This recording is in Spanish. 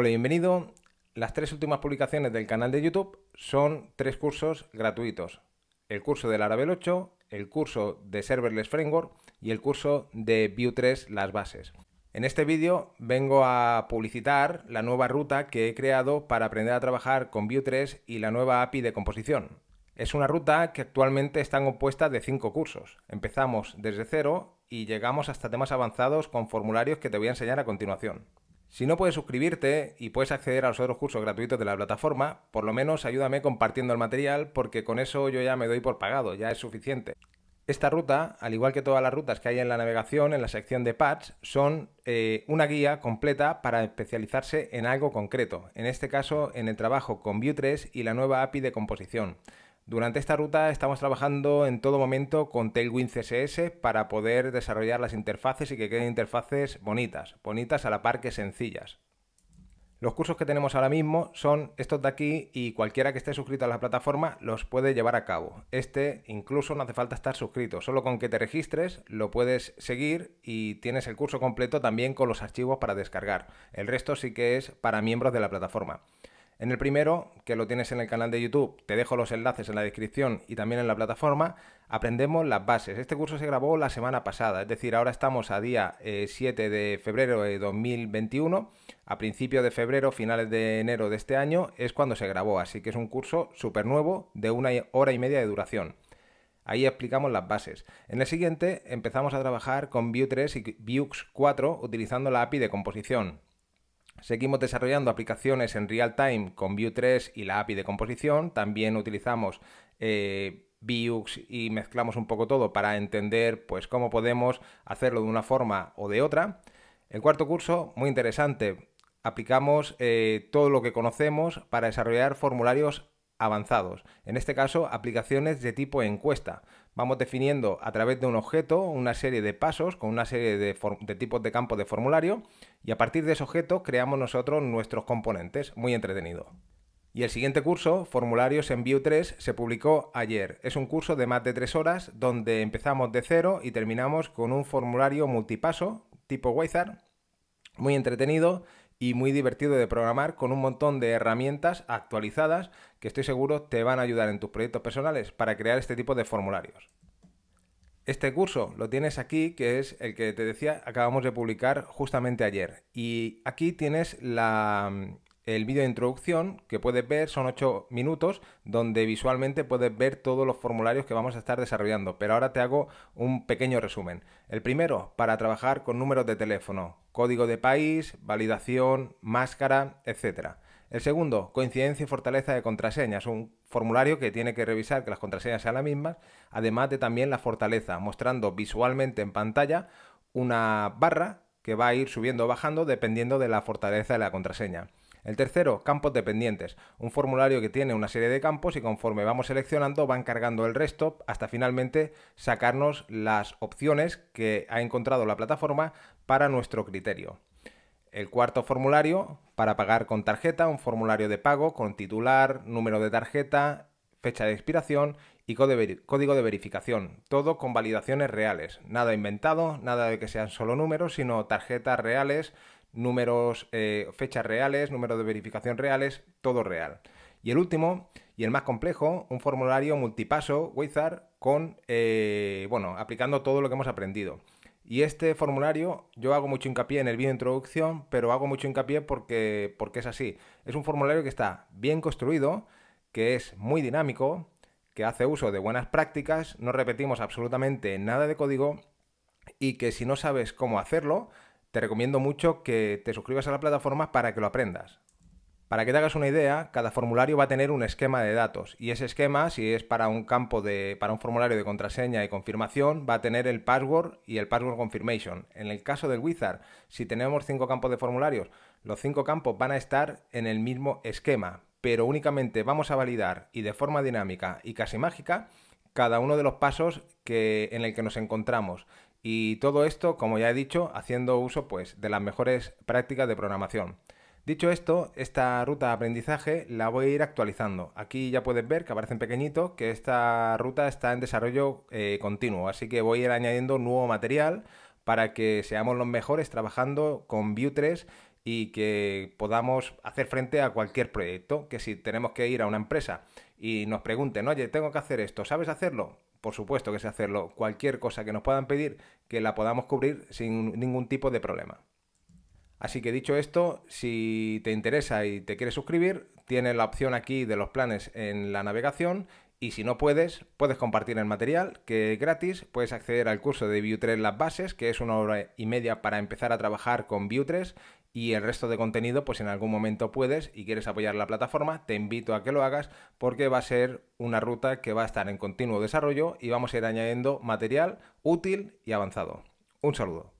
Hola, bienvenido. Las tres últimas publicaciones del canal de YouTube son tres cursos gratuitos. El curso de Laravel 8, el curso de Serverless Framework y el curso de Vue 3 Las Bases. En este vídeo vengo a publicitar la nueva ruta que he creado para aprender a trabajar con Vue 3 y la nueva API de composición. Es una ruta que actualmente está compuesta de cinco cursos. Empezamos desde cero y llegamos hasta temas avanzados con formularios que te voy a enseñar a continuación. Si no puedes suscribirte y puedes acceder a los otros cursos gratuitos de la plataforma, por lo menos ayúdame compartiendo el material porque con eso yo ya me doy por pagado, ya es suficiente. Esta ruta, al igual que todas las rutas que hay en la navegación, en la sección de pads, son eh, una guía completa para especializarse en algo concreto, en este caso en el trabajo con Vue3 y la nueva API de composición. Durante esta ruta estamos trabajando en todo momento con Tailwind CSS para poder desarrollar las interfaces y que queden interfaces bonitas, bonitas a la par que sencillas. Los cursos que tenemos ahora mismo son estos de aquí y cualquiera que esté suscrito a la plataforma los puede llevar a cabo. Este incluso no hace falta estar suscrito, solo con que te registres lo puedes seguir y tienes el curso completo también con los archivos para descargar. El resto sí que es para miembros de la plataforma. En el primero, que lo tienes en el canal de YouTube, te dejo los enlaces en la descripción y también en la plataforma, aprendemos las bases. Este curso se grabó la semana pasada, es decir, ahora estamos a día 7 eh, de febrero de 2021. A principios de febrero, finales de enero de este año es cuando se grabó, así que es un curso súper nuevo de una hora y media de duración. Ahí explicamos las bases. En el siguiente empezamos a trabajar con Vue 3 y Vuex 4 utilizando la API de composición. Seguimos desarrollando aplicaciones en real time con Vue 3 y la API de composición. También utilizamos eh, y mezclamos un poco todo para entender pues, cómo podemos hacerlo de una forma o de otra. El cuarto curso, muy interesante, aplicamos eh, todo lo que conocemos para desarrollar formularios avanzados, en este caso aplicaciones de tipo encuesta. Vamos definiendo a través de un objeto una serie de pasos con una serie de, tipos de campos de formulario y a partir de ese objeto creamos nosotros nuestros componentes. Muy entretenido. Y el siguiente curso, Formularios en view 3, se publicó ayer. Es un curso de más de tres horas donde empezamos de cero y terminamos con un formulario multipaso tipo Wizard, muy entretenido y muy divertido de programar con un montón de herramientas actualizadas que estoy seguro te van a ayudar en tus proyectos personales para crear este tipo de formularios. Este curso lo tienes aquí, que es el que te decía, acabamos de publicar justamente ayer. Y aquí tienes la, el vídeo de introducción que puedes ver, son 8 minutos, donde visualmente puedes ver todos los formularios que vamos a estar desarrollando, pero ahora te hago un pequeño resumen. El primero, para trabajar con números de teléfono, código de país, validación, máscara, etc. El segundo, coincidencia y fortaleza de contraseñas, un formulario que tiene que revisar que las contraseñas sean las mismas, además de también la fortaleza, mostrando visualmente en pantalla una barra que va a ir subiendo o bajando dependiendo de la fortaleza de la contraseña. El tercero, campos dependientes, un formulario que tiene una serie de campos y conforme vamos seleccionando van cargando el resto hasta finalmente sacarnos las opciones que ha encontrado la plataforma para nuestro criterio. El cuarto formulario, para pagar con tarjeta, un formulario de pago con titular, número de tarjeta, fecha de expiración y código de verificación, todo con validaciones reales, nada inventado, nada de que sean solo números, sino tarjetas reales números, eh, fechas reales, números de verificación reales, todo real. Y el último, y el más complejo, un formulario multipaso Wizard con, eh, bueno, aplicando todo lo que hemos aprendido. Y este formulario, yo hago mucho hincapié en el vídeo de introducción, pero hago mucho hincapié porque, porque es así. Es un formulario que está bien construido, que es muy dinámico, que hace uso de buenas prácticas, no repetimos absolutamente nada de código y que si no sabes cómo hacerlo, te recomiendo mucho que te suscribas a la plataforma para que lo aprendas. Para que te hagas una idea, cada formulario va a tener un esquema de datos y ese esquema, si es para un campo de para un formulario de contraseña y confirmación, va a tener el password y el password confirmation. En el caso del Wizard, si tenemos cinco campos de formularios, los cinco campos van a estar en el mismo esquema, pero únicamente vamos a validar y de forma dinámica y casi mágica cada uno de los pasos que, en el que nos encontramos y todo esto, como ya he dicho, haciendo uso pues, de las mejores prácticas de programación. Dicho esto, esta ruta de aprendizaje la voy a ir actualizando. Aquí ya puedes ver que aparece en pequeñito que esta ruta está en desarrollo eh, continuo, así que voy a ir añadiendo nuevo material para que seamos los mejores trabajando con Vue 3 y que podamos hacer frente a cualquier proyecto, que si tenemos que ir a una empresa y nos pregunten, oye, tengo que hacer esto, ¿sabes hacerlo? por supuesto que sé hacerlo. Cualquier cosa que nos puedan pedir, que la podamos cubrir sin ningún tipo de problema. Así que dicho esto, si te interesa y te quieres suscribir, tienes la opción aquí de los planes en la navegación y si no puedes, puedes compartir el material, que gratis puedes acceder al curso de view 3 Las Bases, que es una hora y media para empezar a trabajar con view 3 y el resto de contenido, pues en algún momento puedes y quieres apoyar la plataforma, te invito a que lo hagas porque va a ser una ruta que va a estar en continuo desarrollo y vamos a ir añadiendo material útil y avanzado. Un saludo.